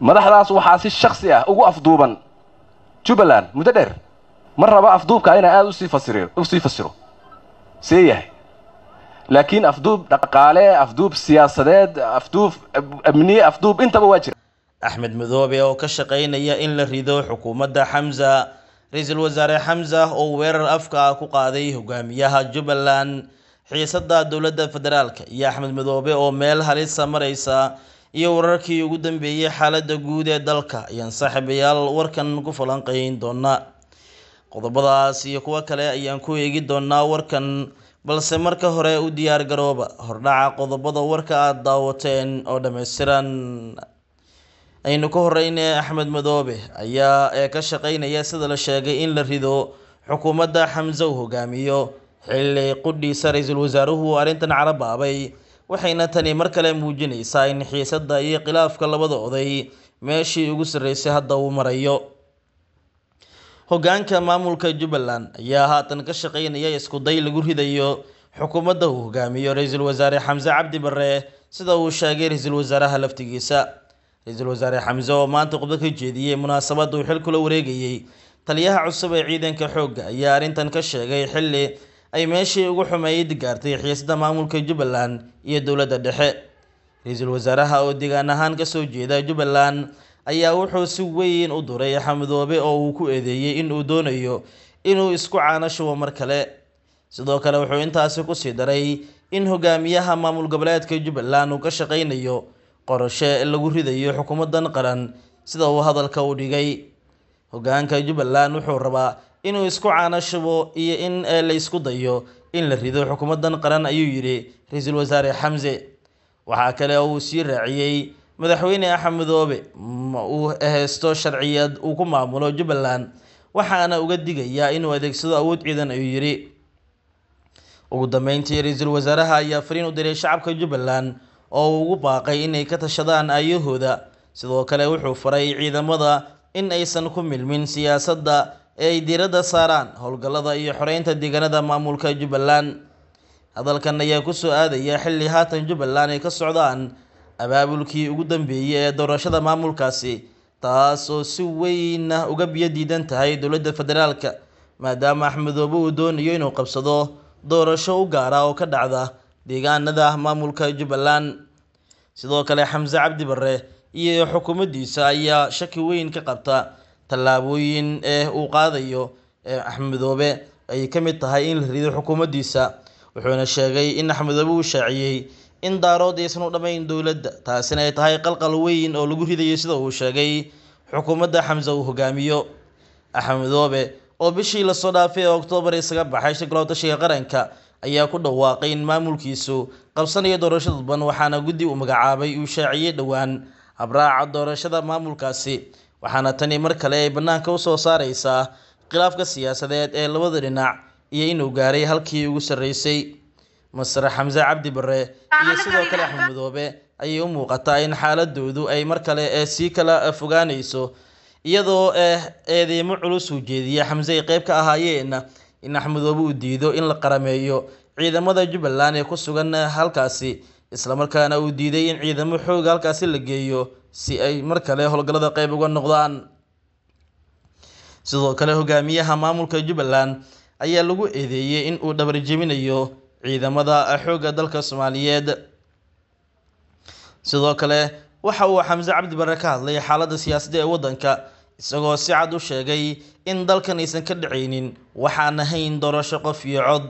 madaxdaas waxaa si shaksi ah ugu afduuban jubbaland muddo dheer ma raba afduubka inaa aada usii fasir usii fasiro see yahay laakiin afduub dhaqaale afduub siyaasadeed afduub amni afduub intaba waa jira axmed madoobe oo ka shaqaynaya in la rido xukuumadda xamza ra-iisul wasaare xamza oo weerar afka ku qaaday hogaamiyaha jubbaland xiisadda dowladda federaalk iyo axmed madoobe oo meel halisa maraysa iyo wararkii ugu dambeeyey xaaladda guud ee dalka ayaan saaxiibayaal warkan ku falanqayn doonaa qodobadaas iyo kuwo kale ayaan ku eegi doonaa warkan balse marka hore u diyaar garooba hordhaca qodobada warka aada daawateen oo dhammaystiran aynu ka horeyna axmed madoobe ayaa ee ka shaqeynaya sida la sheegay in la rido xukuumadda xamsow hogaamiyo xilli qudhiisa ra-iisul wasaaruhu arrintan carab waxayna tani mar kale muujinaysaa in xiisadda iyo khilaafka labada oday meeshii ugu sarreysay hadda uu marayo hoggaanka maamulka jubbaland ayaa haatan ka shaqeynaya day lagu ridayo xukuumadda uu hogaamiyo ra-iisul wasaare xamse cabdi barre sida uu sheegay ra-iisul wasaaraha laftigiisa ra-iisul wasaare xamse oo maanta khudbo ka jeediyey munaasabad uu xilkula wareegayey taliyaha cusub ee ciidanka xoogga ayaa arrintan ka sheegay xilli ay meeshii ugu xumeeyid gaartay xiisada maamulka jubbaland iyo dowladda dhexe ra-iisul wasaaraha oo deegaan ahaan kasoo jeeda jubbaland ayaa wuxuu si weyn u duray xamdoobe oo uu ku eedeeyey in uu doonayo inuu isku caano shubo mar kale sidoo kale wuxuu intaasi kusii daray in hogaamiyaha maamul goboleedka jubbaland uu ka shaqeynayo qorashe lagu ridayo xukuumadan qaran sida uu hadalka u dhigay hogaanka jubbaland wuxuu rabaa inuu isku caanashubo iyo in eh, la isku dayo in la rido xukuumaddan qaran ayuu yidhi ra-iisul wasaare xamse waxaa kale oo uu sii raaciyey madaxweyne axmedoobe ma uu heesto sharciyad uu ku maamulo jubbaland waxaana uga digayaa inuu adeegsado awood ciidan ayuu yidhi ugu dambeyntii ra-iisul wasaaraha ayaa fariin u diray shacabka jubbaland oo uu ugu baaqay inay ka tashadaan aayahooda sidoo kale wuxuu faray ciidamada in aysan ku milmin siyaasadda ee ay diiradda saaraan howlgallada iyo xoreynta deegaanada maamulka jubbaland hadalkan ayaa kusoo aadaya xilli haatan jubbaland ay ka socdaan abaabulkii ugu dambeeyey ee doorashada maamulkaasi taas oo si weynna ah uga biyo diidan tahay dowladda federaalka maadaama axmedoobe uu doonayo inuu qabsado doorasho u gaara oo ka dhacda deegaanada maamulka jubbaland sidoo kale xamse cabdi bare iyo xukuumaddiisa ayaa shaki weyn ka qabta tallaabooyin ee eh, uu qaadayo ee eh, axmedoobe ay ka mid tahay in la rido xukuumaddiisa wuxuuna sheegay in axmedoobe uu shaaciyey in daarood aysan u dhammayn dowladda taasina ay tahay qalqal weyn oo lagu ridayo sida uu sheegay xukuumadda xamse uu hogaamiyo axmedoobe oo bishii lasoo dhaafay ee oktoobar isaga baxay shagalotashiga qaranka ayaa ku dhawaaqay in maamulkiisu qabsanayo doorasho dadban waxaana guddi uu magacaabay uu shaaciyey dhowaan habraaca doorashada maamulkaasi waxaana tani mar kale ay bannaanka usoo saaraysaa khilaafka siyaasadeed ee labada dhinac iyo inuu gaaray halkii ugu sarreysay masar xamse cabdi bare iyo sidoo kale axmed ayay u muuqataa in xaaladoodu ay mar kale ee eh, sii kala eh, fogaanayso iyadoo eh, eedeymo culus uu jeediya xamse ay qeyb ka ahaayeen in axmedoobe uu diido in la qarameeyo ciidamada jubbaland ee ku sugan halkaasi isla markaana uu diiday in ciidamo xoog halkaasi la geeyo si ay mar kale howlgallada qeyb uga noqdaan sidoo kale hogaamiyaha maamulka jubbaland ayaa lagu eedeeyey in uu dhabarjebinayo ciidamada xoogga dalka soomaaliyeed sidoo kale waxa uu xamse cabdi barre ka hadlay xaaladda siyaasadda ee waddanka isagoo si cad u sheegay in dalkan aysan ka dhacaynin waxaan ahayn doorasho qof iyo cod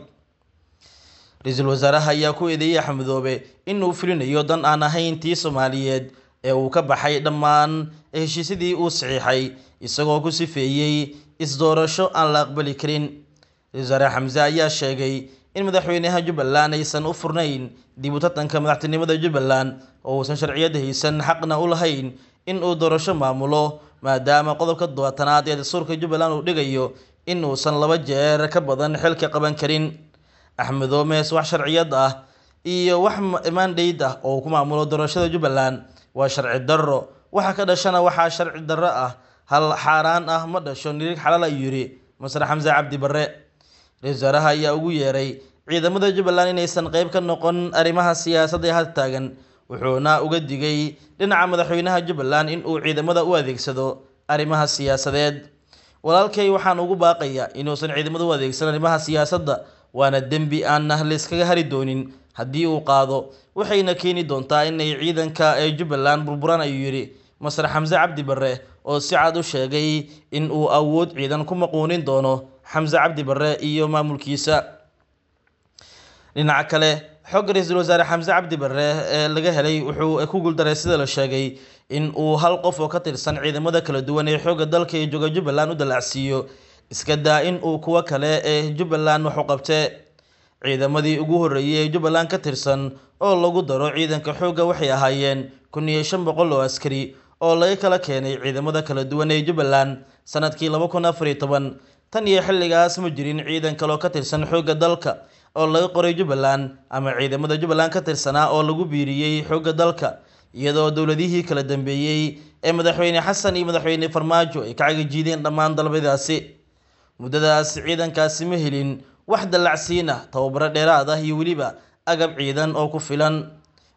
ra-iisul wasaaraha ayaa ku eedeeyey xamadoobe inuu fulinayo dan aan ahayn tii soomaaliyeed ee uu ka baxay dhammaan heshiisyadii uu saxiixay isagoo ku sifeeyey isdoorasho aan la aqbali karin ra-isul wasaare xamse ayaa sheegay in madaxweynaha jubbaland aysan u furnayn dib u tartanka madaxtinimada jubbaland oo uusan sharciyad haysan xaqna u lahayn in uu doorasho maamulo maadaama qodobka dobatanaad ee dastuurka jubbaland uu dhigayo in uusan laba jeer ka badan xilka qaban karin axmed omes wax sharciyad ah iyo wax mandayd ah oo uu ku maamulo doorashada jubbaland waa sharci darro waxa ka dhashana waxaa sharci darro ah hal xaaraan ah ma dhasho nirig xalal ayuu yidhi masar xamse cabdi barre ra-isul wasaaraha ayaa ugu yeeray ciidamada jubbaland inaysan qeyb ka noqon arrimaha siyaasadda ee had taagan wuxuuna uga digay dhinaca madaxweynaha jubbaland in uu ciidamada u adeegsado arrimaha siyaasadeed walaalkay waxaan ugu baaqayaa inuusan ciidamada u adeegsan arrimaha siyaasadda waana dembi aan ah hari doonin haddii uu qaado waxayna keeni doontaa inay ciidanka ee jubbaland burburaan ayuu yidhi masar xamse cabdi barre oo si cad u sheegay in uu awood ciidan ku maquunin doono xamse cabdi barre iyo maamulkiisa dhinaca kale xogga ra-iisul wasaare xamse cabdi barre ee laga helay wuxuu ku guuldaray sida la sheegay in uu hal qof oo ka tirsan ciidamada kala duwan ee xoogga dalka ee jooga jubbaland u dalacsiiyo iska daa in uu kuwo kale ee jubbaland waxu qabte Ciidamadii ugu horreeyay ee Jubbaland ka tirsan oo lagu daro ciidanka xoogga waxay ahaayeen kun iyo shan boqol oo askari oo laga kala keenay ciidamada kala duwan ee Jubbaland sanadkii laba kun afar iyo toban. Tan iyo xilligaas ma jirin ciidan kale ka tirsan xoogga dalka oo laga qoray Jubbaland ama ciidamada Jubbaland ka tirsanaa oo lagu biiriyey xoogga dalka, iyadoo dowladihii kala dambeeyey ee Madaxweyne Xasan iyo Madaxweyne Farmaajo ay ka cagajiideen dhammaan dalbadaasi. Muddadaas ciidankaasi ma helin wax dallacsiina tababaro dheeraad ah iyo weliba agab ciidan oo ku filan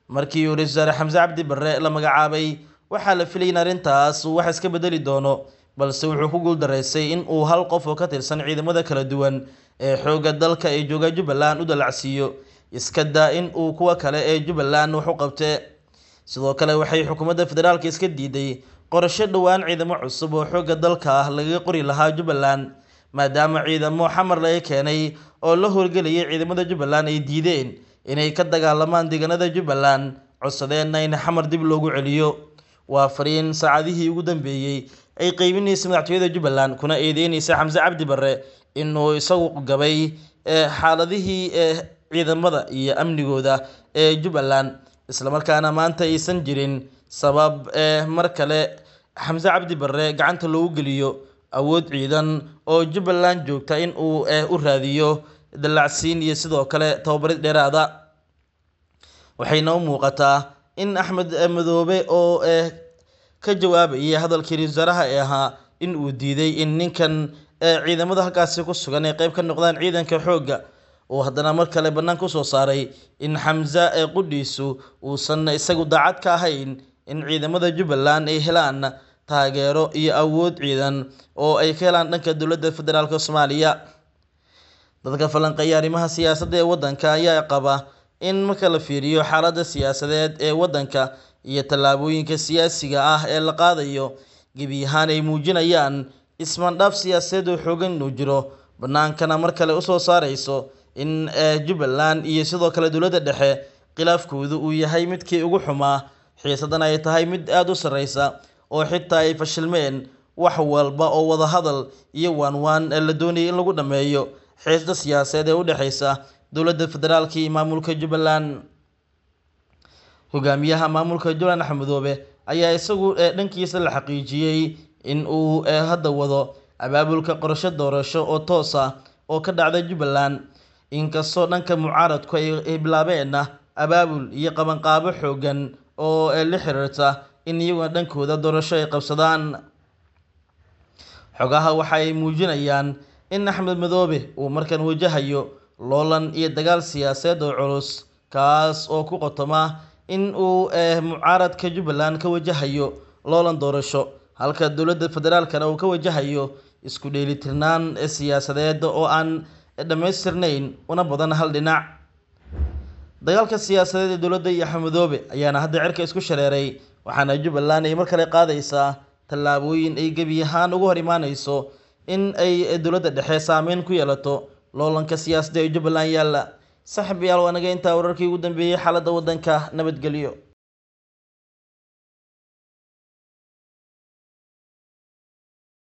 markii u ra-isul wasaare xamse cabdi barre la magacaabay waxaa la filayay in arrintaas uu wax iska bedeli doono balse wuxuu ku guuldaraystay in uu hal qof oo ka tirsan ciidamada kala duwan ee xoogga dalka ee jooga jubbaland u dallacsiiyo iska daa in uu kuwa kale ee jubbaland wax u qabte sidoo kale waxay xukuumadda federaalka iska diiday qorasho dhowaan ciidamo cusub oo xoogga dalka ah lagaga qori lahaa jubbaland maadaama ciidamo xamar laga keenay oo la howlgelayay ciidamada jubbaland ay diideen inay ka dagaalamaan deganada jubbaland codsadeenna in xamar dib loogu celiyo waa fariin saacadihii ugu dambeeyey ay qeybinaysa madaxtooyada jubbaland kuna eedeynaysa xamse cabdi barre inuu isagu gabay eh, xaaladihii eh, ciidamada iyo amnigooda ee jubbaland islamarkaana maanta aysan jirin sabab eh, mar kale xamse cabdi barre gacanta loogu geliyo awood ciidan oo Jubbaland joogta in uu eh, u raadiyo dallacsiin iyo sidoo kale tababarid dheeraada waxayna u muuqataa in axmed madoobe oo eh, ka jawaabaya hadalkii wasaaraha ee ahaa in uu diiday in ninkan eh, ciidamada halkaasi ku sugan ay qeyb ka noqdaan ciidanka xoogga uu haddana mar kale bannaanka usoo saaray in xamsa ee qudhiisu uusan isagu daacad ka ahayn in ciidamada jubbaland ay helaan taageero iyo awood ciidan oo ay ka helaan dhanka dowladda federaalk soomaaliya dadka falanqeeya arrimaha siyaasadda ee waddanka ayaa qaba in marka la fiiriyo xaaladda siyaasadeed ee waddanka iyo tallaabooyinka siyaasiga ah ee la qaadayo gebi ahaan ay muujinayaan ismandhaaf siyaasadeed oo xoogan inuu jiro bannaankana mar kale usoo saareyso in eh, jubbaland iyo sidoo kale dowladda dhexe khilaafkoodu uu yahay midkii ugu xumaa xiisadana ay tahay mid aada u sarreysa oo xitaa ay fashilmeen wax walba oo wadahadal iyo waanwaan la doonayay in lagu dhammeeyo xiisda siyaaseed ee u dhexaysa dowladda federaalka iyo maamulka jubbaland hogaamiyaha maamulka jubbaland axmedoobe ayaa isagu ee dhankiisa la xaqiijiyey in uu hadda wado abaabulka qorsho doorasho oo toos ah oo ka dhacda jubbaland inkastoo dhanka mucaaradku ay bilaabeenna abaabul iyo qabanqaabo xooggan oo la xiriirta in iyaguna dhankooda doorasho ay qabsadaan xogaha waxaay muujinayaan in axmed madoobe uu markan wajahayo loolan iyo dagaal siyaasadeed oo culus kaas oo ku qotoma in uu eh, mucaaradka jubbaland ka wajahayo loolan doorasho halka dowladda federaalkana uu ka wajahayo isku dheelitirnaan eh, siyaasadeed oo aan dhammaystirnayn una badan hal dhinac dagaalka siyaasadeed ee dowladda iyo axmed madoobe ayaana hadda cirka isku shareeray waxaana jubbaland ay mar kale qaadaysaa tallaabooyin ay gebi ahaan uga hor imaaneyso in ay dowladda dhexe saameyn ku yeelato loolanka siyaasadda ee jubbaland yaalla saxiib yaal waanaga intaa wararkii ugu dambeeyey xaaladda waddanka nabadgelyo